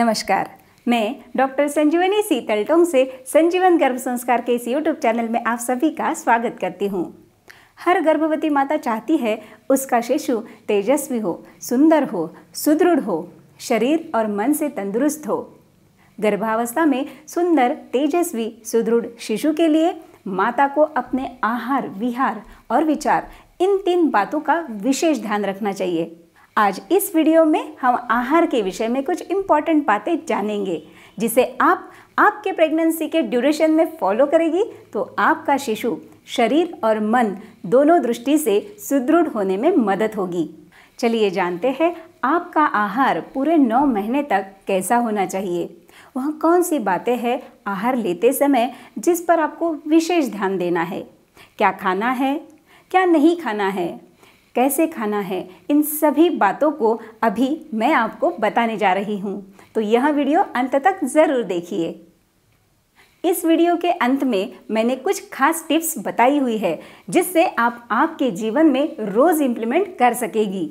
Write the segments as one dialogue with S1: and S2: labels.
S1: नमस्कार मैं डॉक्टर संजीवनी सीतल टोंग से संजीवन गर्भ संस्कार के इस यूट्यूब चैनल में आप सभी का स्वागत करती हूँ हर गर्भवती माता चाहती है उसका शिशु तेजस्वी हो सुंदर हो सुदृढ़ हो शरीर और मन से तंदुरुस्त हो गर्भावस्था में सुंदर तेजस्वी सुदृढ़ शिशु के लिए माता को अपने आहार विहार और विचार इन तीन बातों का विशेष ध्यान रखना चाहिए आज इस वीडियो में हम आहार के विषय में कुछ इम्पॉर्टेंट बातें जानेंगे जिसे आप आपके प्रेगनेंसी के ड्यूरेशन में फॉलो करेगी तो आपका शिशु शरीर और मन दोनों दृष्टि से सुदृढ़ होने में मदद होगी चलिए जानते हैं आपका आहार पूरे नौ महीने तक कैसा होना चाहिए वह कौन सी बातें हैं आहार लेते समय जिस पर आपको विशेष ध्यान देना है क्या खाना है क्या नहीं खाना है कैसे खाना है इन सभी बातों को अभी मैं आपको बताने जा रही हूँ तो यह वीडियो अंत तक ज़रूर देखिए इस वीडियो के अंत में मैंने कुछ खास टिप्स बताई हुई है जिससे आप आपके जीवन में रोज़ इम्प्लीमेंट कर सकेगी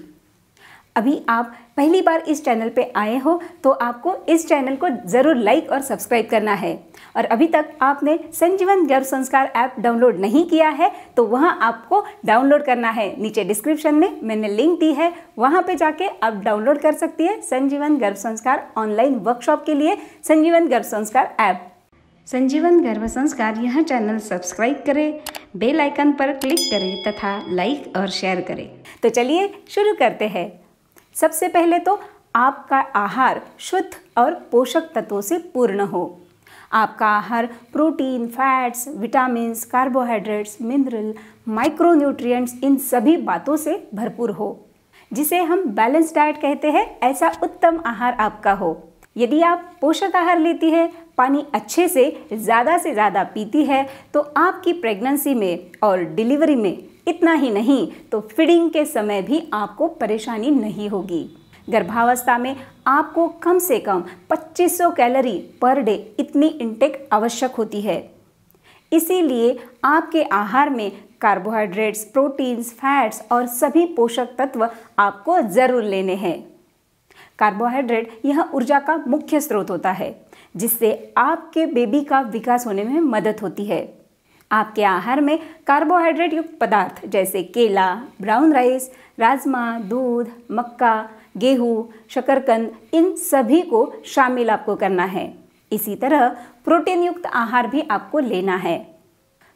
S1: अभी आप पहली बार इस चैनल पे आए हो तो आपको इस चैनल को ज़रूर लाइक और सब्सक्राइब करना है और अभी तक आपने संजीवन गर्भ संस्कार ऐप डाउनलोड नहीं किया है तो वहाँ आपको डाउनलोड करना है नीचे डिस्क्रिप्शन में मैंने लिंक दी है वहाँ पे जाके आप डाउनलोड कर सकती है संजीवन गर्भ संस्कार ऑनलाइन वर्कशॉप के लिए संजीवन गर्भ संस्कार ऐप संजीवन गर्भ संस्कार यह चैनल सब्सक्राइब करें बेल आइकन पर क्लिक करें तथा लाइक और शेयर करें तो चलिए शुरू करते हैं सबसे पहले तो आपका आहार शुद्ध और पोषक तत्वों से पूर्ण हो आपका आहार protein fats vitamin carbohydrates mineral micronutrients इन सभी बातों से भरपूर हो जिसे हम बैलेंस डाइट कहते हैं ऐसा उत्तम आहार आपका हो यदि आप पोषक आहार लेती है पानी अच्छे से ज़्यादा से ज़्यादा पीती है तो आपकी प्रेगनेंसी में और डिलीवरी में इतना ही नहीं तो फीडिंग के समय भी आपको परेशानी नहीं होगी गर्भावस्था में आपको कम से कम 2500 कैलोरी पर डे इतनी इंटेक आवश्यक होती है इसीलिए आपके आहार में कार्बोहाइड्रेट्स प्रोटीन्स फैट्स और सभी पोषक तत्व आपको ज़रूर लेने हैं कार्बोहाइड्रेट यह ऊर्जा का मुख्य स्रोत होता है जिससे आपके बेबी का विकास होने में मदद होती है आपके आहार में कार्बोहाइड्रेट युक्त पदार्थ जैसे केला ब्राउन राइस राजमा दूध मक्का गेहूं शकरकंद इन सभी को शामिल आपको करना है इसी तरह प्रोटीन युक्त आहार भी आपको लेना है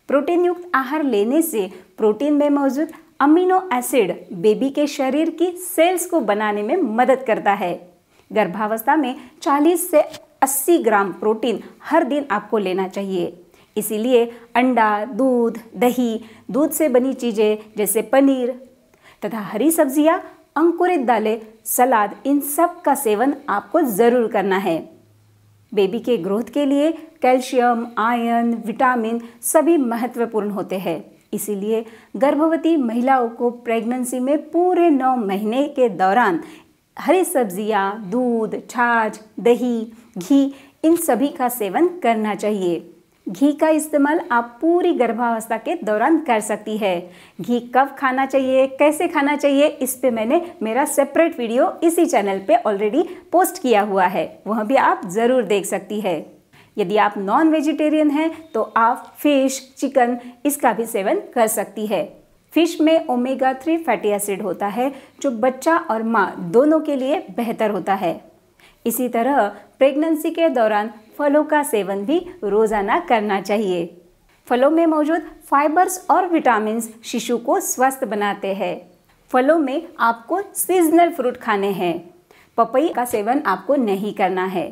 S1: प्रोटीन युक्त आहार लेने से प्रोटीन में मौजूद अमीनो एसिड बेबी के शरीर की सेल्स को बनाने में मदद करता है गर्भावस्था में 40 से 80 ग्राम प्रोटीन हर दिन आपको लेना चाहिए इसीलिए अंडा दूध दही दूध से बनी चीज़ें जैसे पनीर तथा हरी सब्जियाँ अंकुरित दालें सलाद इन सब का सेवन आपको ज़रूर करना है बेबी के ग्रोथ के लिए कैल्शियम आयन विटामिन सभी महत्वपूर्ण होते हैं इसीलिए गर्भवती महिलाओं को प्रेगनेंसी में पूरे नौ महीने के दौरान हरी सब्जियां, दूध छाछ दही घी इन सभी का सेवन करना चाहिए घी का इस्तेमाल आप पूरी गर्भावस्था के दौरान कर सकती है घी कब खाना चाहिए कैसे खाना चाहिए इस पर मैंने मेरा सेपरेट वीडियो इसी चैनल पे ऑलरेडी पोस्ट किया हुआ है वह भी आप ज़रूर देख सकती है यदि आप नॉन वेजिटेरियन हैं तो आप फिश चिकन इसका भी सेवन कर सकती है फिश में ओमेगा थ्री फैटी एसिड होता है जो बच्चा और माँ दोनों के लिए बेहतर होता है इसी तरह प्रेगनेंसी के दौरान फलों का सेवन भी रोज़ाना करना चाहिए फलों में मौजूद फाइबर्स और विटामिन शिशु को स्वस्थ बनाते हैं फलों में आपको सीजनल फ्रूट खाने हैं पपई का सेवन आपको नहीं करना है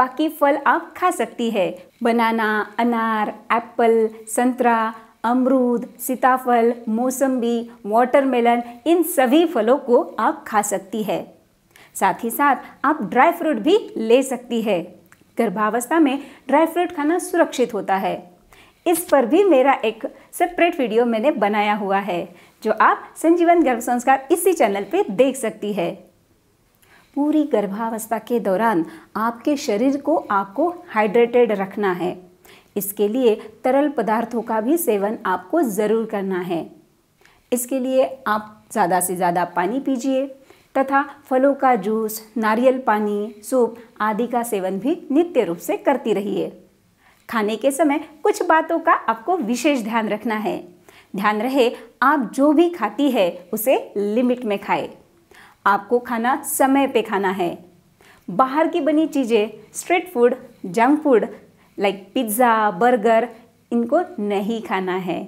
S1: बाकी फल आप खा सकती है बनाना अनार एप्पल संतरा अमरूद सीताफल मौसम्बी वाटरमेलन इन सभी फलों को आप खा सकती है साथ ही साथ आप ड्राई फ्रूट भी ले सकती है गर्भावस्था में ड्राई फ्रूट खाना सुरक्षित होता है इस पर भी मेरा एक सेपरेट वीडियो मैंने बनाया हुआ है जो आप संजीवन गर्भ संस्कार इसी चैनल पे देख सकती है पूरी गर्भावस्था के दौरान आपके शरीर को आपको हाइड्रेटेड रखना है इसके लिए तरल पदार्थों का भी सेवन आपको ज़रूर करना है इसके लिए आप ज़्यादा से ज़्यादा पानी पीजिए तथा फलों का जूस नारियल पानी सूप आदि का सेवन भी नित्य रूप से करती रहिए खाने के समय कुछ बातों का आपको विशेष ध्यान रखना है ध्यान रहे आप जो भी खाती है उसे लिमिट में खाए आपको खाना समय पे खाना है बाहर की बनी चीज़ें street food junk food like pizza burger इनको नहीं खाना है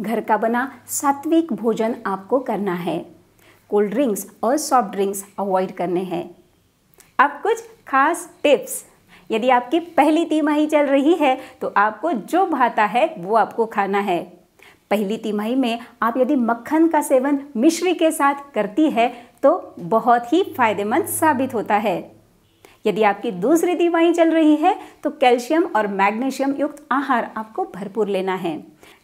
S1: घर का बना सात्विक भोजन आपको करना है कोल्ड ड्रिंक्स और सॉफ्ट ड्रिंक्स अवॉइड करने हैं अब कुछ खास टिप्स यदि आपकी पहली तिमाही चल रही है तो आपको जो भाता है वो आपको खाना है पहली तिमाही में आप यदि मक्खन का सेवन मिश्री के साथ करती है तो बहुत ही फायदेमंद साबित होता है यदि आपकी दूसरी तिमाही चल रही है तो कैल्शियम और मैग्नीशियम युक्त आहार आपको भरपूर लेना है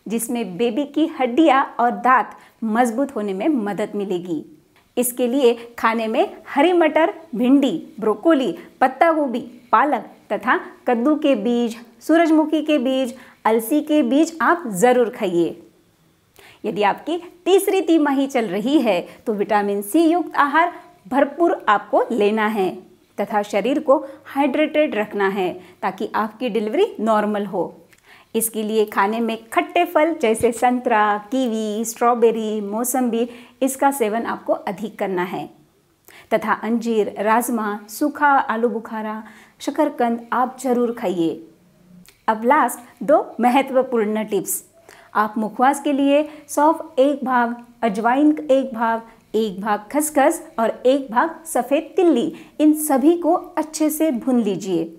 S1: जिसमें बेबी की हड्डियाँ और दांत मजबूत होने में मदद मिलेगी इसके लिए खाने में हरी मटर भिंडी ब्रोकोली पत्ता गोभी पालक तथा कद्दू के बीज सूरजमुखी के बीज अलसी के बीज आप ज़रूर खाइए यदि आपकी तीसरी तिमाही चल रही है तो विटामिन सी युक्त आहार भरपूर आपको लेना है तथा शरीर को हाइड्रेटेड रखना है ताकि आपकी डिलीवरी नॉर्मल हो इसके लिए खाने में खट्टे फल जैसे संतरा कीवी स्ट्रॉबेरी मौसम्बी इसका सेवन आपको अधिक करना है तथा अंजीर राजमा सूखा आलू बुखारा शकरकंद आप जरूर खाइए अब लास्ट दो महत्वपूर्ण टिप्स आप मुखवास के लिए सौफ एक भाग अजवाइन एक भाग एक भाग खसखस और एक भाग सफ़ेद तिल्ली इन सभी को अच्छे से भून लीजिए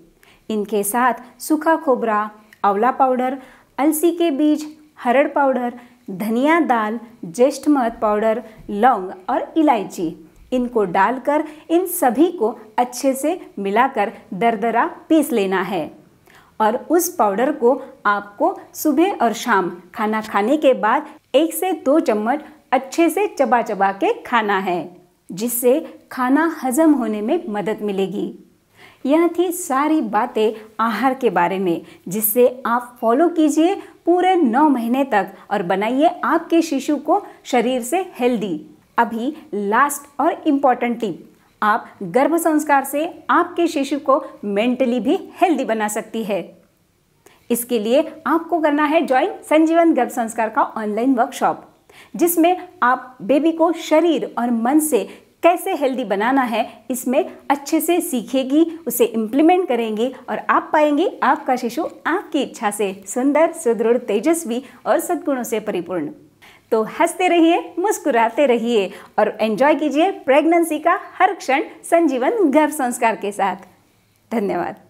S1: इनके साथ सूखा खोबरा आंवला पाउडर अलसी के बीज हरड़ पाउडर धनिया दाल ज्येष्ठ मध पाउडर लौंग और इलायची इनको डालकर इन सभी को अच्छे से मिलाकर दरदरा पीस लेना है और उस पाउडर को आपको सुबह और शाम खाना खाने के बाद एक से दो चम्मच अच्छे से चबा चबा के खाना है जिससे खाना हजम होने में मदद मिलेगी यह थी सारी बातें आहार के बारे में जिससे आप फॉलो कीजिए पूरे नौ महीने तक और बनाइए आपके शिशु को शरीर से हेल्दी अभी लास्ट और इम्पॉर्टेंट टिप आप गर्भ संस्कार से आपके शिशु को मेंटली भी हेल्दी बना सकती है इसके लिए आपको करना है ज्वाइन संजीवन गर्भ संस्कार का ऑनलाइन वर्कशॉप जिसमें आप बेबी को शरीर और मन से कैसे हेल्दी बनाना है इसमें अच्छे से सीखेगी उसे इम्प्लीमेंट करेंगे और आप पाएंगे आपका शिशु आपकी इच्छा से सुंदर सुदृढ़ तेजस्वी और सद्गुणों से परिपूर्ण तो हंसते रहिए मुस्कुराते रहिए और एंजॉय कीजिए प्रेगनेंसी का हर क्षण संजीवन गर्भ संस्कार के साथ धन्यवाद